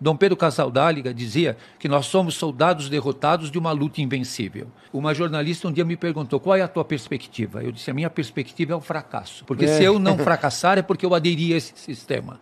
Dom Pedro Casaldáliga dizia que nós somos soldados derrotados de uma luta invencível. Uma jornalista um dia me perguntou qual é a tua perspectiva. Eu disse a minha perspectiva é o fracasso, porque é. se eu não fracassar é porque eu aderi a esse sistema.